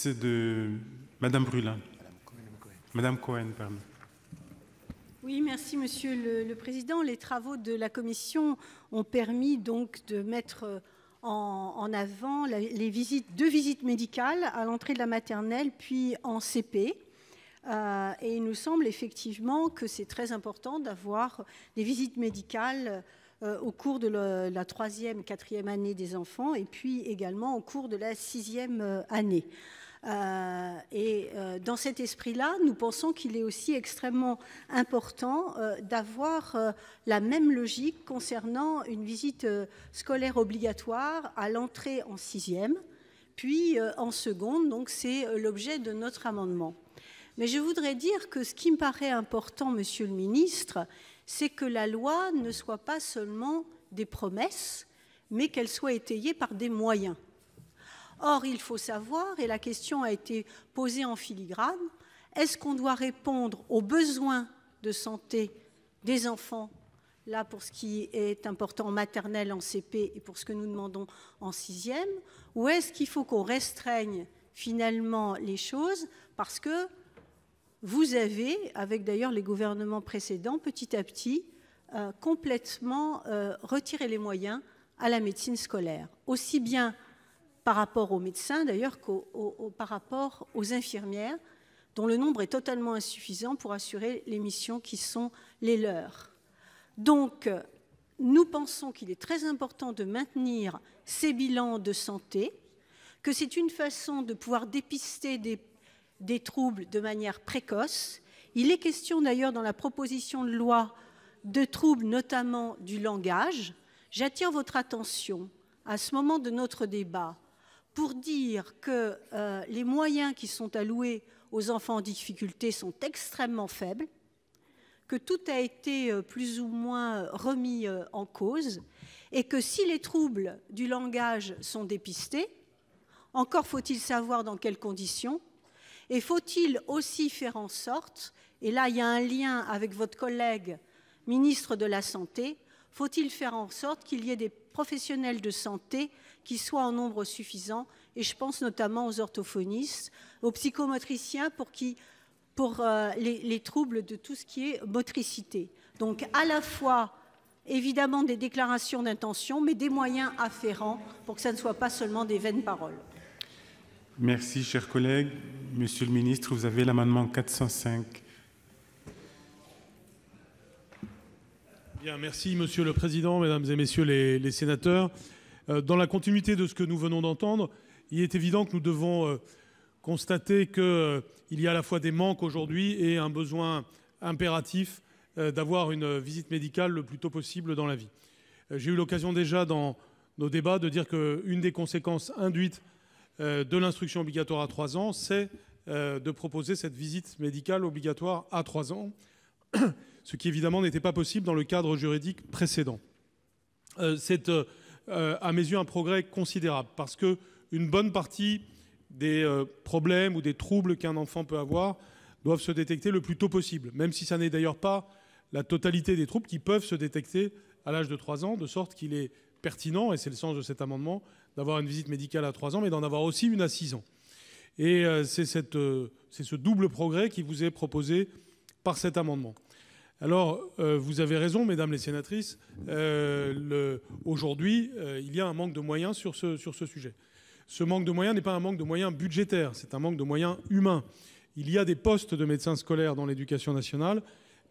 c'est de Madame Brulin. Madame Cohen, pardon. Oui, merci Monsieur le, Président. Les travaux de la Commission ont permis donc de mettre euh, en, avant les visites, deux visites médicales à l'entrée de la maternelle puis en CP. Euh, et il nous semble effectivement que c'est très important d'avoir des visites médicales euh, au cours de la troisième, quatrième année des enfants et puis également au cours de la sixième année. Euh, et euh, dans cet esprit-là, nous pensons qu'il est aussi extrêmement important euh, d'avoir la même logique concernant une visite scolaire obligatoire à l'entrée en sixième, puis en seconde. Donc c'est l'objet de notre amendement. Mais je voudrais dire que ce qui me paraît important, Monsieur le Ministre, c'est que la loi ne soit pas seulement des promesses, mais qu'elle soit étayée par des moyens. Or, il faut savoir, et la question a été posée en filigrane, est-ce qu'on doit répondre aux besoins de santé des enfants, là pour ce qui est important en maternelle, en CP et pour ce que nous demandons en sixième, ou est-ce qu'il faut qu'on restreigne finalement les choses parce que vous avez, avec d'ailleurs les gouvernements précédents, petit à petit, euh, complètement euh, retiré les moyens à la médecine scolaire, aussi bien par rapport aux médecins d'ailleurs qu'au par rapport aux infirmières, dont le nombre est totalement insuffisant pour assurer les missions qui sont les leurs. Donc, euh, nous pensons qu'il est très important de maintenir ces bilans de santé, que c'est une façon de pouvoir dépister des, troubles de manière précoce. Il est question d'ailleurs dans la proposition de loi de troubles notamment du langage. J'attire votre attention à ce moment de notre débat pour dire que euh, les moyens qui sont alloués aux enfants en difficulté sont extrêmement faibles, que tout a été euh, plus ou moins euh, remis en cause, et que si les troubles du langage sont dépistés, encore faut-il savoir dans quelles conditions, et faut-il aussi faire en sorte, et là il y a un lien avec votre collègue ministre de la Santé, faut-il faire en sorte qu'il y ait des professionnels de santé qui soient en nombre suffisant, et je pense notamment aux orthophonistes, aux psychomotriciens pour, qui, pour euh, les, les troubles de tout ce qui est motricité. Donc à la fois évidemment des déclarations d'intention, mais des moyens afférents pour que ça ne soit pas seulement des vaines paroles. Merci, chers collègues. Monsieur le ministre, vous avez l'amendement 405. merci Monsieur le Président, Mesdames et Messieurs les, sénateurs. Euh, dans la continuité de ce que nous venons d'entendre, il est évident que nous devons euh, constater qu'il euh, y a à la fois des manques aujourd'hui et un besoin impératif d'avoir une visite médicale le plus tôt possible dans la vie. J'ai eu l'occasion déjà dans nos débats de dire qu'une des conséquences induites de l'instruction obligatoire à trois ans, c'est de proposer cette visite médicale obligatoire à trois ans ce qui évidemment n'était pas possible dans le cadre juridique précédent. Euh, c'est euh, à mes yeux un progrès considérable parce que une bonne partie des euh, problèmes ou des troubles qu'un enfant peut avoir doivent se détecter le plus tôt possible, même si ça n'est d'ailleurs pas la totalité des troubles qui peuvent se détecter à l'âge de 3 ans, de sorte qu'il est pertinent, et c'est le sens de cet amendement, d'avoir une visite médicale à 3 ans, mais d'en avoir aussi une à 6 ans. Et c'est ce double progrès qui vous est proposé par cet amendement. Alors, euh, vous avez raison, mesdames les sénatrices, euh, aujourd'hui, euh, il y a un manque de moyens sur ce, sujet. Ce manque de moyens n'est pas un manque de moyens budgétaires, c'est un manque de moyens humains. Il y a des postes de médecins scolaires dans l'éducation nationale,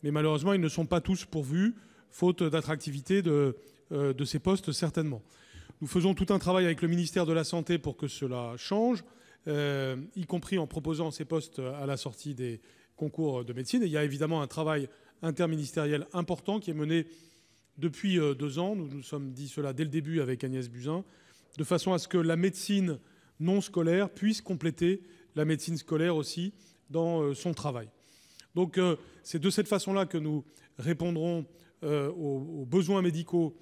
mais malheureusement, ils ne sont pas tous pourvus, faute d'attractivité de, de ces postes, certainement. Nous faisons tout un travail avec le ministère de la Santé pour que cela change, y compris en proposant ces postes à la sortie des concours de médecine. il y a évidemment un travail interministériel important qui est mené depuis euh, deux ans. Nous nous sommes dit cela dès le début avec Agnès Buzyn, de façon à ce que la médecine non scolaire puisse compléter la médecine scolaire aussi dans euh, son travail. Donc euh, c'est de cette façon-là que nous répondrons aux, besoins médicaux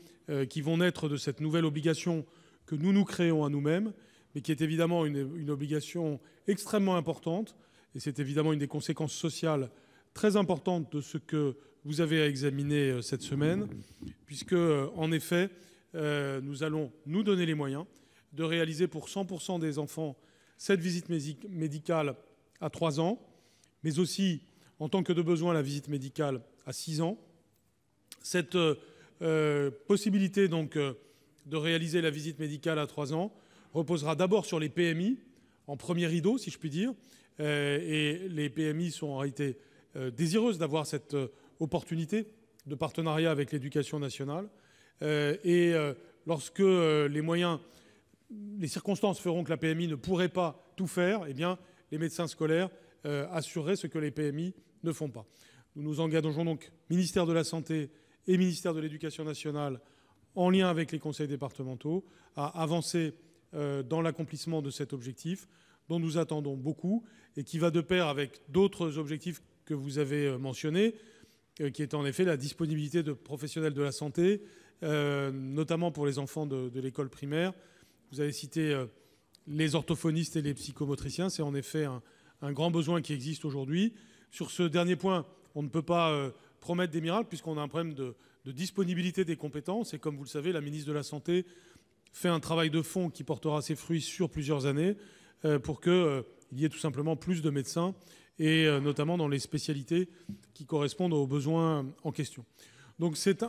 qui vont naître de cette nouvelle obligation que nous nous créons à nous-mêmes, mais qui est évidemment une, obligation extrêmement importante, et c'est évidemment une des conséquences sociales très importante de ce que vous avez à examiner euh, cette semaine, puisque, euh, en effet, euh, nous allons nous donner les moyens de réaliser pour 100 des enfants cette visite médicale à 3 ans, mais aussi, en tant que de besoin, la visite médicale à 6 ans. Cette possibilité donc de réaliser la visite médicale à 3 ans reposera d'abord sur les PMI, en premier rideau, si je puis dire, et les PMI sont en réalité euh, désireuse d'avoir cette euh, opportunité de partenariat avec l'éducation nationale. Euh, et lorsque les moyens, les circonstances feront que la PMI ne pourrait pas tout faire, eh bien, les médecins scolaires assureraient ce que les PMI ne font pas. Nous nous engageons donc, ministère de la Santé et ministère de l'Éducation nationale, en lien avec les conseils départementaux, à avancer dans l'accomplissement de cet objectif dont nous attendons beaucoup et qui va de pair avec d'autres objectifs que vous avez euh, mentionné, euh, qui est en effet la disponibilité de professionnels de la santé, euh, notamment pour les enfants de, l'école primaire. Vous avez cité les orthophonistes et les psychomotriciens. C'est en effet un, grand besoin qui existe aujourd'hui. Sur ce dernier point, on ne peut pas promettre des miracles puisqu'on a un problème de, de, disponibilité des compétences. Et comme vous le savez, la ministre de la Santé fait un travail de fond qui portera ses fruits sur plusieurs années pour qu'il y ait tout simplement plus de médecins et euh, notamment dans les spécialités qui correspondent aux besoins en question. Donc c'est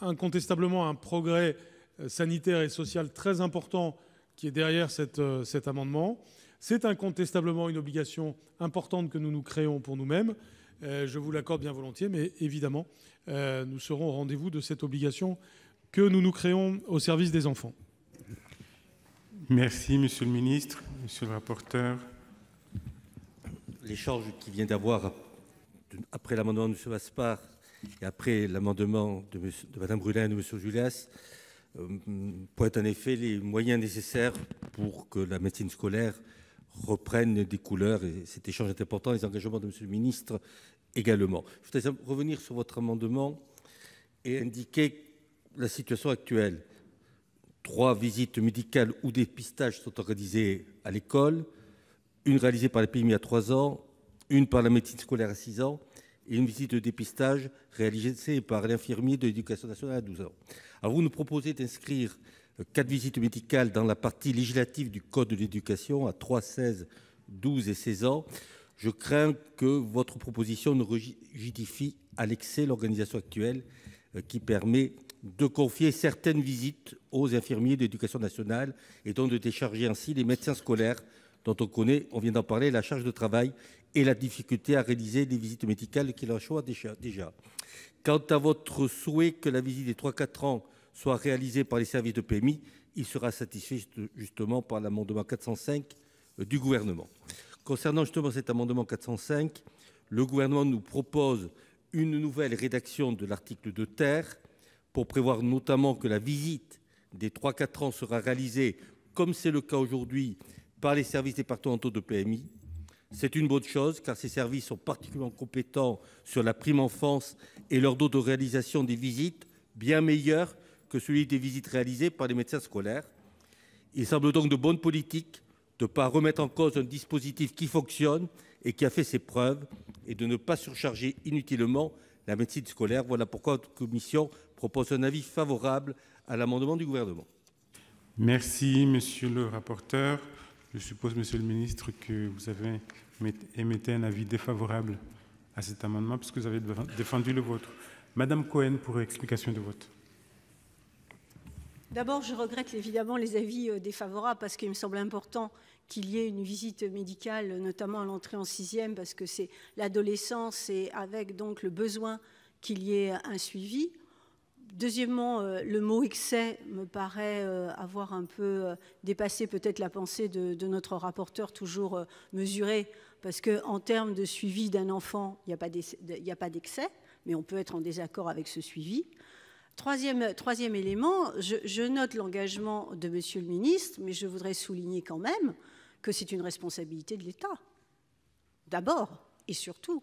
incontestablement un progrès euh, sanitaire et social très important qui est derrière cette, euh, cet amendement. C'est incontestablement une obligation importante que nous nous créons pour nous-mêmes. je vous l'accorde bien volontiers, mais évidemment, nous serons au rendez-vous de cette obligation que nous nous créons au service des enfants. Merci, Monsieur le Ministre, Monsieur le rapporteur l'échange qui vient d'avoir après l'amendement de M. Vaspar et après l'amendement de, de, Mme Brulin et de M. Julias euh, pointe en effet les moyens nécessaires pour que la médecine scolaire reprenne des couleurs. Et cet échange est important, les engagements de M. le ministre également. Je voudrais revenir sur votre amendement et indiquer la situation actuelle. Trois visites médicales ou dépistages sont organisées à l'école une réalisée par l'épidémie à 3 ans, une par la médecine scolaire à 6 ans et une visite de dépistage réalisée par l'infirmier de l'éducation nationale à 12 ans. Alors vous nous proposez d'inscrire quatre visites médicales dans la partie législative du Code de l'éducation à 3, 16, 12 et 16 ans. Je crains que votre proposition ne rigidifie à l'excès l'organisation actuelle euh, qui permet de confier certaines visites aux infirmiers de l'éducation nationale et donc de décharger ainsi les médecins scolaires dont on connaît, on vient d'en parler, la charge de travail et la difficulté à réaliser des visites médicales qu'il en choix déjà, Quant à votre souhait que la visite des 3-4 ans soit réalisée par les services de PMI, il sera satisfait justement par l'amendement 405 euh, du gouvernement. Concernant justement cet amendement 405, le gouvernement nous propose une nouvelle rédaction de l'article de terre pour prévoir notamment que la visite des 3-4 ans sera réalisée, comme c'est le cas aujourd'hui, par les services départementaux de PMI. C'est une bonne chose, car ces services sont particulièrement compétents sur la prime enfance et leur dos de réalisation des visites bien meilleur que celui des visites réalisées par les médecins scolaires. Il semble donc de bonne politique de ne pas remettre en cause un dispositif qui fonctionne et qui a fait ses preuves et de ne pas surcharger inutilement la médecine scolaire. Voilà pourquoi notre commission propose un avis favorable à l'amendement du Gouvernement. Merci, monsieur le rapporteur. Je suppose, Monsieur le Ministre, que vous avez émetté un avis défavorable à cet amendement puisque vous avez défendu le vôtre. Madame Cohen pour explication de vote. D'abord, je regrette évidemment les avis euh, défavorables parce qu'il me semble important qu'il y ait une visite médicale, notamment à l'entrée en sixième, parce que c'est l'adolescence et avec donc le besoin qu'il y ait un suivi. Deuxièmement, euh, le mot excès me paraît euh, avoir un peu euh, dépassé peut-être la pensée de, notre rapporteur, toujours mesuré, parce qu'en termes de suivi d'un enfant, il n'y a pas d'excès, mais on peut être en désaccord avec ce suivi. Troisième, élément, je, je note l'engagement de Monsieur le ministre, mais je voudrais souligner quand même que c'est une responsabilité de l'État, d'abord et surtout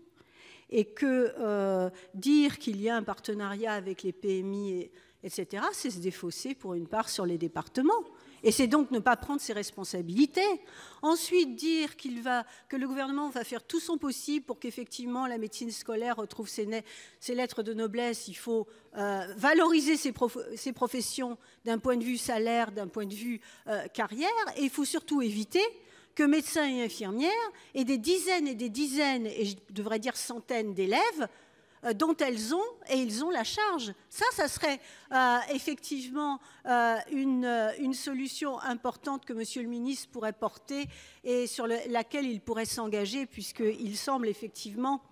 et que euh, dire qu'il y a un partenariat avec les PMI, etc., c'est se défausser pour une part sur les départements. Et c'est donc ne pas prendre ses responsabilités. Ensuite, dire que le gouvernement va faire tout son possible pour qu'effectivement la médecine scolaire retrouve ses, lettres de noblesse. Il faut euh, valoriser ses, professions d'un point de vue salaire, d'un point de vue euh, carrière. Et il faut surtout éviter que médecins et infirmières et des dizaines et des dizaines, et je devrais dire centaines d'élèves euh, dont elles ont et ils ont la charge. Ça, ça serait euh, effectivement euh, une, solution importante que Monsieur le ministre pourrait porter et sur laquelle il pourrait s'engager, puisqu'il semble effectivement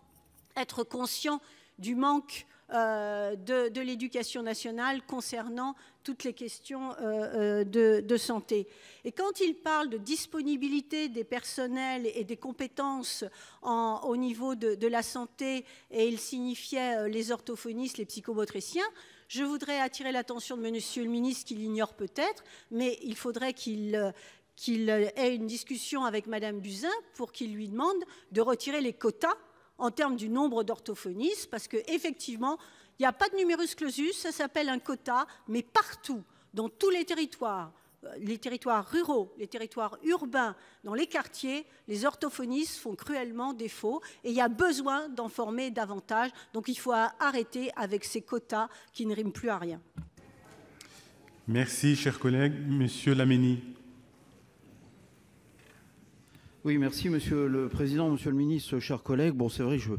être conscient du manque euh, de, l'éducation nationale concernant toutes les questions euh, euh, de, santé. Et quand il parle de disponibilité des personnels et des compétences au niveau de, la santé, et il signifiait les orthophonistes, les psychomotriciens, je voudrais attirer l'attention de monsieur le ministre qu'il ignore peut-être, mais il faudrait qu'il qu'il ait une discussion avec Madame Buzyn pour qu'il lui demande de retirer les quotas en termes du nombre d'orthophonistes, parce qu'effectivement, il n'y a pas de numerus clausus, ça s'appelle un quota, mais partout, dans tous les territoires, euh, les territoires ruraux, les territoires urbains, dans les quartiers, les orthophonistes font cruellement défaut et il y a besoin d'en former davantage. Donc il faut arrêter avec ces quotas qui ne riment plus à rien. Merci, chers collègues. Monsieur Laménie. Oui, merci Monsieur le Président, Monsieur le Ministre, chers collègues. Bon, c'est vrai, je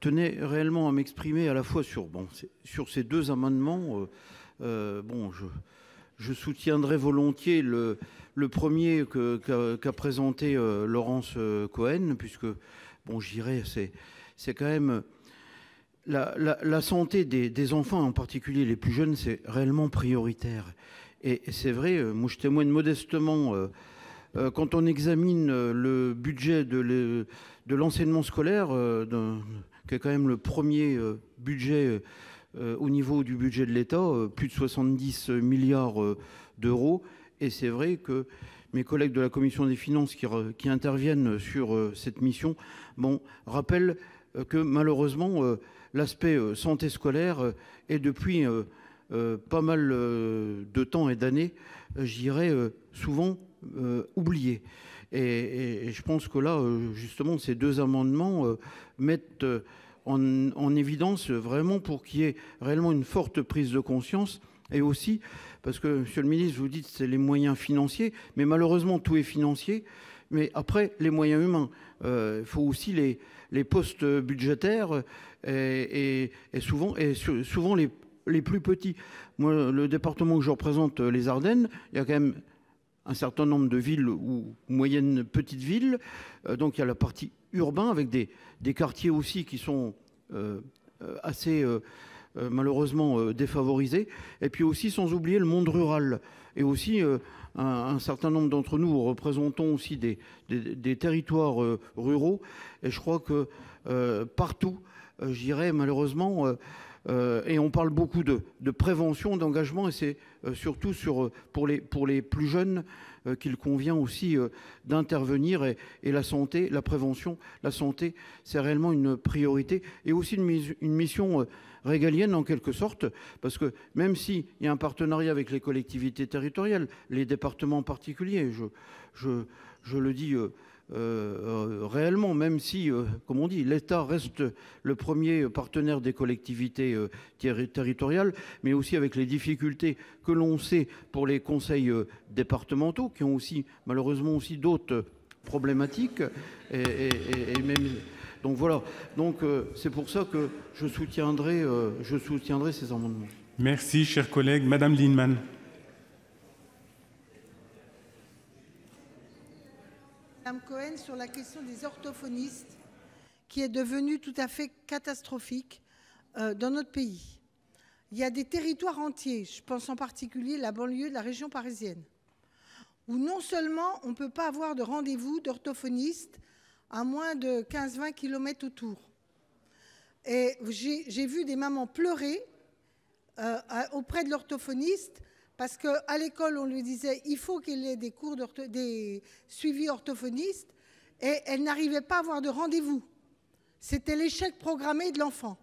tenais réellement à m'exprimer à la fois sur, bon, sur ces deux amendements. Euh, euh, bon, je, je soutiendrai volontiers le, premier qu'a présenté euh, Laurence Cohen, puisque, bon, j'irai, c'est quand même... La, santé des, enfants, en particulier les plus jeunes, c'est réellement prioritaire. et c'est vrai, moi je témoigne modestement euh, quand on examine euh, le budget de l'enseignement scolaire, euh, qui est quand même le premier budget au niveau du budget de l'État, plus de 70 milliards d'euros. Et c'est vrai que mes collègues de la commission des finances qui, interviennent sur cette mission bon, rappellent que malheureusement, l'aspect santé scolaire est depuis euh, pas mal euh, de temps et d'années, euh, j'irais souvent oublié Et, je pense que là, justement, ces deux amendements mettent en, évidence vraiment pour qu'il y ait réellement une forte prise de conscience et aussi parce que, monsieur le ministre, vous dites c'est les moyens financiers, mais malheureusement, tout est financier. Mais après, les moyens humains, il faut aussi les, les postes budgétaires et, et souvent, et souvent les les plus petits. Moi, le département que je représente, euh, les Ardennes, il y a quand même un certain nombre de villes ou moyennes petites villes. Euh, donc il y a la partie urbain avec des, quartiers aussi qui sont euh, assez malheureusement défavorisés. Et puis aussi sans oublier le monde rural. Et aussi un, certain nombre d'entre nous représentons aussi des, des territoires ruraux. Et je crois que partout, je dirais malheureusement... Euh, et on parle beaucoup de, prévention, d'engagement, et c'est euh, surtout sur, euh, pour, les, plus jeunes qu'il convient aussi d'intervenir. Et, la santé, la prévention, la santé, c'est réellement une priorité et aussi une, mission régalienne en quelque sorte, parce que même s'il y a un partenariat avec les collectivités territoriales, les départements en particulier, je, je le dis euh, euh, réellement, même si, euh, comme on dit, l'État reste le premier partenaire des collectivités territoriales, mais aussi avec les difficultés que l'on sait pour les conseils départementaux, qui ont aussi malheureusement aussi d'autres problématiques. donc voilà, donc c'est pour ça que je soutiendrai, je soutiendrai ces amendements. Merci, chers collègues. Madame Lindemann. Madame Cohen sur la question des orthophonistes, qui est devenue tout à fait catastrophique euh, dans notre pays. Il y a des territoires entiers, je pense en particulier la banlieue de la région parisienne, où non seulement on ne peut pas avoir de rendez-vous d'orthophoniste à moins de 15-20 km autour, et j'ai vu des mamans pleurer euh, auprès de l'orthophoniste parce qu'à l'école, on lui disait, il faut qu'elle ait des cours des suivis orthophonistes, et elle n'arrivait pas à avoir de rendez-vous. C'était l'échec programmé de l'enfant.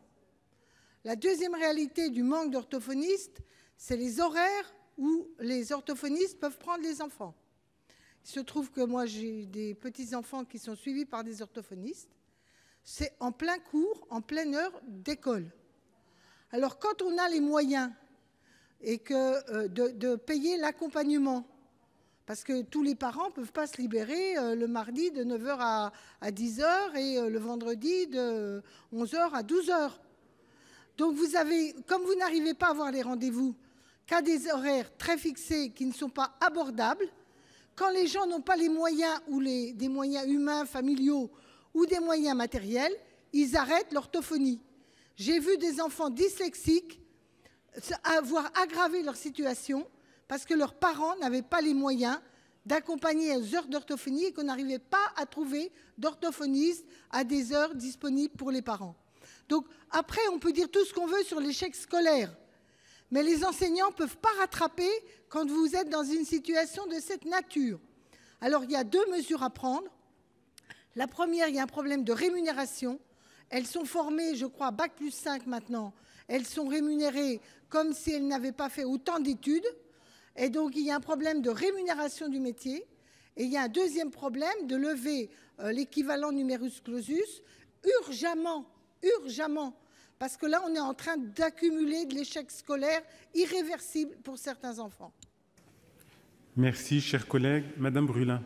La deuxième réalité du manque d'orthophonistes, c'est les horaires où les orthophonistes peuvent prendre les enfants. Il se trouve que moi, j'ai des petits-enfants qui sont suivis par des orthophonistes. C'est en plein cours, en pleine heure d'école. Alors quand on a les moyens et que, euh, de, payer l'accompagnement. Parce que tous les parents ne peuvent pas se libérer euh, le mardi de 9h à, 10h et euh, le vendredi de 11h à 12h. Donc vous avez, comme vous n'arrivez pas à avoir les rendez-vous, qu'à des horaires très fixés qui ne sont pas abordables, quand les gens n'ont pas les moyens ou les, des moyens humains, familiaux ou des moyens matériels, ils arrêtent l'orthophonie. J'ai vu des enfants dyslexiques avoir aggravé leur situation parce que leurs parents n'avaient pas les moyens d'accompagner aux heures d'orthophonie et qu'on n'arrivait pas à trouver d'orthophoniste à des heures disponibles pour les parents. Donc après, on peut dire tout ce qu'on veut sur l'échec scolaire, mais les enseignants ne peuvent pas rattraper quand vous êtes dans une situation de cette nature. Alors il y a deux mesures à prendre. La première, il y a un problème de rémunération. Elles sont formées, je crois, Bac plus 5 maintenant. Elles sont rémunérées comme si elles n'avaient pas fait autant d'études. Et donc, il y a un problème de rémunération du métier. Et il y a un deuxième problème de lever euh, l'équivalent numerus clausus urgemment, urgemment. Parce que là, on est en train d'accumuler de l'échec scolaire irréversible pour certains enfants. Merci, chers collègues. Madame Brulin.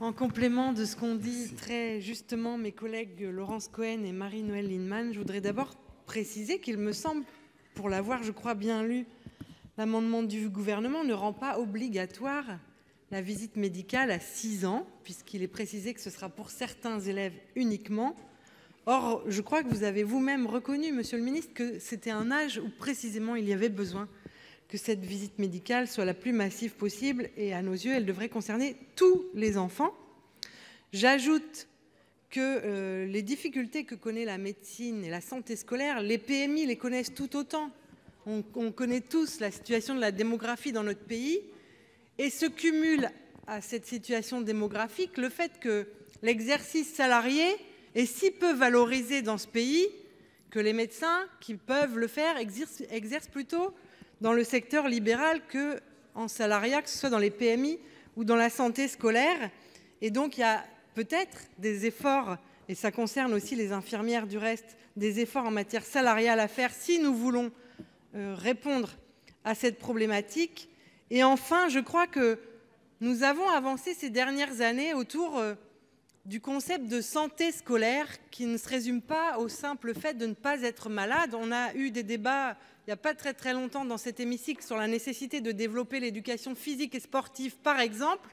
En complément de ce qu'ont dit très justement mes collègues Laurence Cohen et marie noëlle Lindemann, je voudrais d'abord préciser qu'il me semble, pour l'avoir, je crois, bien lu, l'amendement du gouvernement ne rend pas obligatoire la visite médicale à 6 ans, puisqu'il est précisé que ce sera pour certains élèves uniquement. Or, je crois que vous avez vous-même reconnu, Monsieur le Ministre, que c'était un âge où précisément il y avait besoin que cette visite médicale soit la plus massive possible et à nos yeux, elle devrait concerner tous les enfants. J'ajoute que euh, les difficultés que connaît la médecine et la santé scolaire, les PMI les connaissent tout autant. On, connaît tous la situation de la démographie dans notre pays et se cumule à cette situation démographique le fait que l'exercice salarié est si peu valorisé dans ce pays que les médecins qui peuvent le faire exercent plutôt dans le secteur libéral que en salariat, que ce soit dans les PMI ou dans la santé scolaire. Et donc, il y a peut-être des efforts, et ça concerne aussi les infirmières du reste, des efforts en matière salariale à faire si nous voulons euh, répondre à cette problématique. Et enfin, je crois que nous avons avancé ces dernières années autour euh, du concept de santé scolaire qui ne se résume pas au simple fait de ne pas être malade. On a eu des débats il n'y a pas très très longtemps dans cet hémicycle sur la nécessité de développer l'éducation physique et sportive par exemple.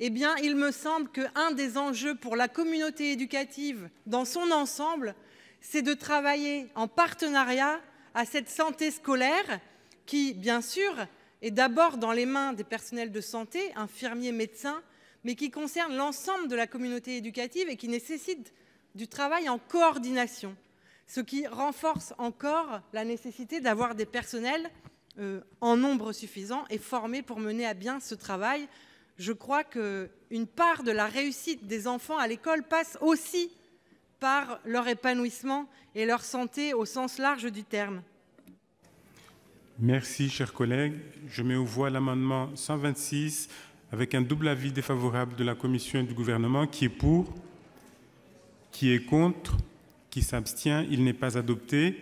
Eh bien, il me semble qu'un des enjeux pour la communauté éducative dans son ensemble, c'est de travailler en partenariat à cette santé scolaire qui, bien sûr, est d'abord dans les mains des personnels de santé, infirmiers, médecins, mais qui concerne l'ensemble de la communauté éducative et qui nécessite du travail en coordination, ce qui renforce encore la nécessité d'avoir des personnels euh, en nombre suffisant et formés pour mener à bien ce travail. Je crois qu'une part de la réussite des enfants à l'école passe aussi par leur épanouissement et leur santé au sens large du terme. Merci, chers collègues. Je mets au voix l'amendement 126 avec un double avis défavorable de la Commission et du gouvernement qui est pour, qui est contre, qui s'abstient. Il n'est pas adopté.